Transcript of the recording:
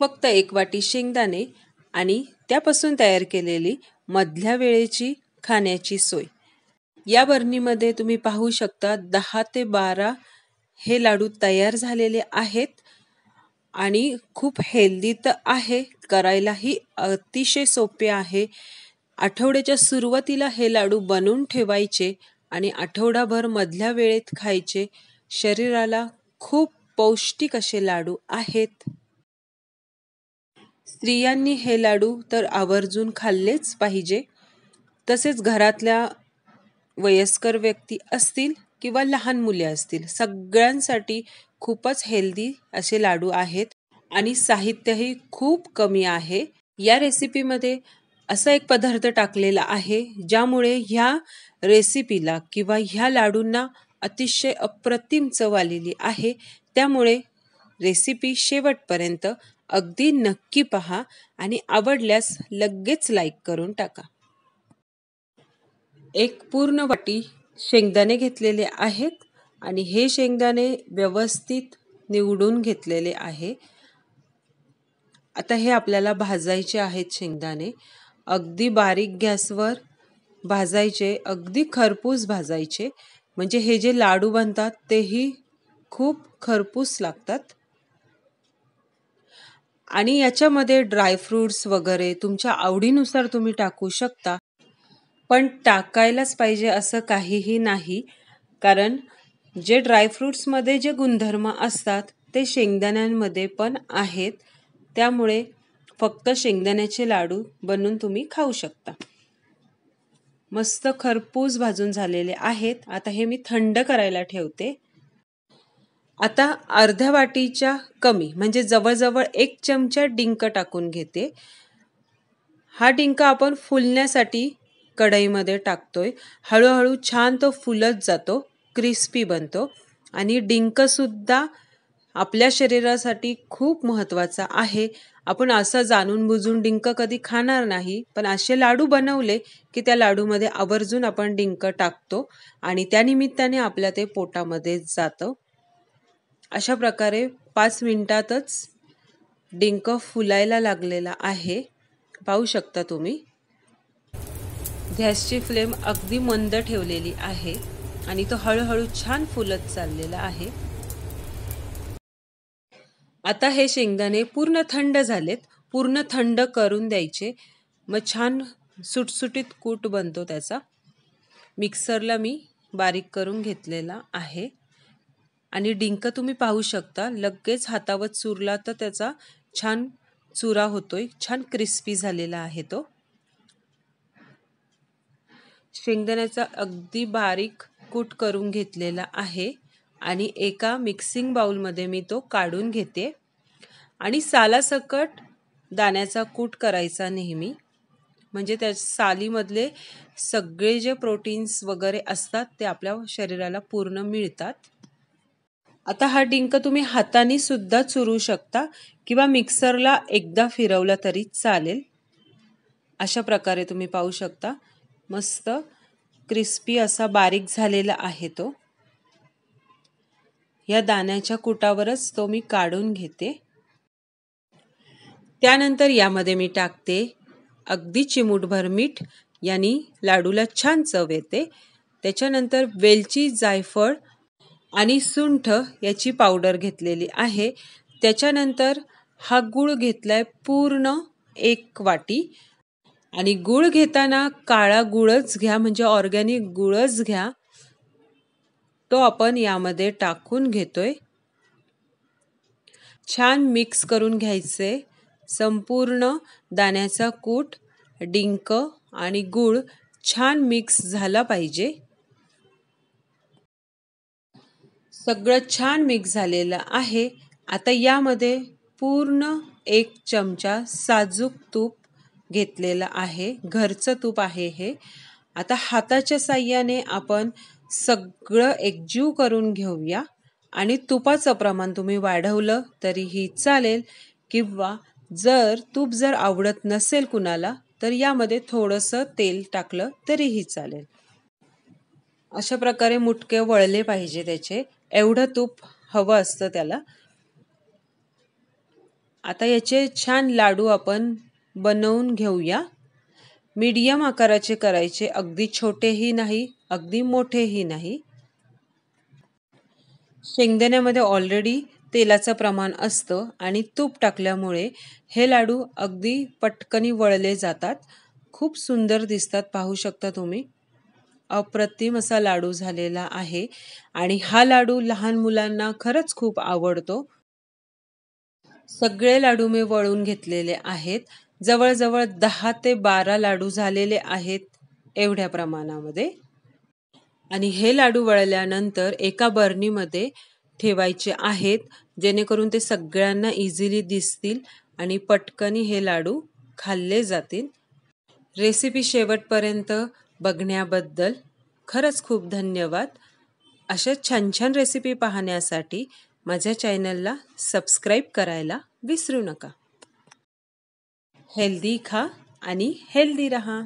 फक्त एक वाटी शेंगदाणे आणि त्यापासून तयार केलेली मधल्या वेळेची खाण्याची सोय या बरणीमध्ये तुम्ही पाहू शकता दहा ते बारा हे लाडू तयार झालेले आहेत आणि खूप हेल्दी तर आहे करायलाही अतिशय सोपे आहे आठवड्याच्या सुरुवातीला हे लाडू बनवून ठेवायचे आणि आठवडाभर मधल्या वेळेत खायचे शरीराला खूप पौष्टिक असे लाडू आहेत स्त्रियांनी हे लाडू तर आवर्जून खाल्लेच पाहिजे तसेच घरातल्या वयस्कर व्यक्ती असतील किंवा लहान मुले असतील सगळ्यांसाठी खूपच हेल्दी असे लाडू आहेत आणि साहित्यही खूप कमी आहे या रेसिपीमध्ये असा एक पदार्थ टाकलेला आहे ज्यामुळे ह्या रेसिपीला किंवा ह्या लाडूंना अतिशय अप्रतिम चव आलेली आहे त्यामुळे रेसिपी शेवटपर्यंत अगदी नक्की पहा आणि आवडल्यास लगेच लाईक करून टाका एक पूर्ण वाटी शेंगदाणे घेतलेले आहेत आणि हे शेंगदाणे व्यवस्थित निवडून घेतलेले आहे आता हे आपल्याला भाजायचे आहेत शेंगदाणे अगदी बारीक गॅसवर भाजायचे अगदी खरपूस भाजायचे म्हणजे हे जे लाडू बनतात तेही खूप खरपूस लागतात आणि याच्यामध्ये ड्रायफ्रूट्स वगैरे तुमच्या आवडीनुसार तुम्ही टाकू शकता पण टाकायलाच पाहिजे असं काहीही नाही कारण जे ड्रायफ्रूट्समध्ये जे गुणधर्म असतात ते शेंगदाण्यांमध्ये पण आहेत त्यामुळे फक्त शेंगदाण्याचे लाडू बनवून तुम्ही खाऊ शकता मस्त खरपूस भाजून झालेले आहेत आता हे मी थंड करायला ठेवते आता अर्ध्या वाटीच्या कमी म्हणजे जवळजवळ एक चमचा डिंक टाकून घेते हा डिंक आपण फुलण्यासाठी कढईमध्ये टाकतोय हळूहळू छान तो फुलत जातो क्रिस्पी बनतो आणि डिंकसुद्धा आपल्या शरीरासाठी खूप महत्त्वाचा आहे आपण असं जाणून बुजून डिंक कधी खाणार नाही पण असे लाडू बनवले की त्या लाडूमध्ये आवर्जून आपण डिंक टाकतो आणि त्यानिमित्ताने आपल्या ते पोटामध्ये जातं अशा प्रकारे पाच मिनटातच डिंक फुलायला लागलेला आहे पाहू शकता तुम्ही गॅसची फ्लेम अगदी मंद ठेवलेली आहे आणि तो हळूहळू छान फुलत चाललेला आहे आता हे शेंगदाणे पूर्ण थंड झालेत पूर्ण थंड करून द्यायचे मग छान सुटसुटीत कूट बनतो त्याचा मिक्सरला मी बारीक करून घेतलेला आहे आणि डिंक तुम्ही पाहू शकता लगेच हातावर चुरला तर त्याचा छान चुरा होतोय छान क्रिस्पी झालेला आहे तो शेंगदाण्याचा अगदी बारीक कूट करून घेतलेला आहे आणि एका मिक्सिंग बाऊलमध्ये मी तो काढून घेते आणि सालासकट दाण्याचा कूट करायचा नेहमी म्हणजे त्या सालीमधले सगळे जे प्रोटीन्स वगैरे असतात ते आपल्या शरीराला पूर्ण मिळतात आता हा डिंक तुम्ही हाताने सुद्धा चुरू शकता किंवा मिक्सरला एकदा फिरवला तरी चालेल अशा प्रकारे तुम्ही पाहू शकता मस्त क्रिस्पी असा बारीक झालेला आहे तो या दाण्याच्या कुटावरच तो मी काढून घेते त्यानंतर यामध्ये मी टाकते अगदी चिमूटभर मीठ यांनी लाडूला छान चव येते त्याच्यानंतर वेलची जायफळ आणि सुंठ याची पावडर घेतलेली आहे त्याच्यानंतर हा गूळ घेतला आहे पूर्ण एक वाटी आणि गूळ घेताना काळा गुळच घ्या म्हणजे ऑर्गॅनिक गुळच घ्या तो आपण यामध्ये टाकून घेतोय छान मिक्स करून घ्यायचे संपूर्ण दाण्याचा कूट डिंक आणि गूळ छान मिक्स झाला पाहिजे सगळं छान मिक्स झालेलं आहे आता यामध्ये पूर्ण एक चमचा साजूक तूप घेतलेलं आहे घरचं तूप आहे हे आता हाताच्या साह्याने आपण सगळं एकजीव करून घेऊया आणि तुपाचं प्रमाण तुम्ही वाढवलं तरीही चालेल किंवा जर तूप जर आवडत नसेल कुणाला तर यामध्ये थोडंसं तेल टाकलं तरीही चालेल अशा प्रकारे मुटके वळले पाहिजे त्याचे एवढं तूप हवं असतं त्याला आता याचे छान लाडू आपण बनवून घेऊया मीडियम आकाराचे करायचे अगदी छोटेही नाही अगदी मोठेही नाही शेंगदाण्यामध्ये ऑलरेडी तेलाचं प्रमाण असतं आणि तूप टाकल्यामुळे हे लाडू अगदी पटकनी वळले जातात खूप सुंदर दिसतात पाहू शकता तुम्ही अप्रतिम असा लाडू झालेला आहे आणि हा लाडू लहान मुलांना खरंच खूप आवडतो सगळे लाडू मी वळून घेतलेले आहेत जवळजवळ दहा ते बारा लाडू झालेले आहेत एवढ्या प्रमाणामध्ये आणि हे लाडू वळल्यानंतर एका बर्नीमध्ये ठेवायचे आहेत जेणेकरून ते सगळ्यांना इझिली दिसतील आणि पटकनी हे लाडू खाल्ले जातील रेसिपी शेवटपर्यंत बघण्याबद्दल खरंच खूप धन्यवाद अशा छान छान रेसिपी पाहण्यासाठी माझ्या चॅनलला सबस्क्राईब करायला विसरू नका हेल्दी खा आणि हेल्दी रहा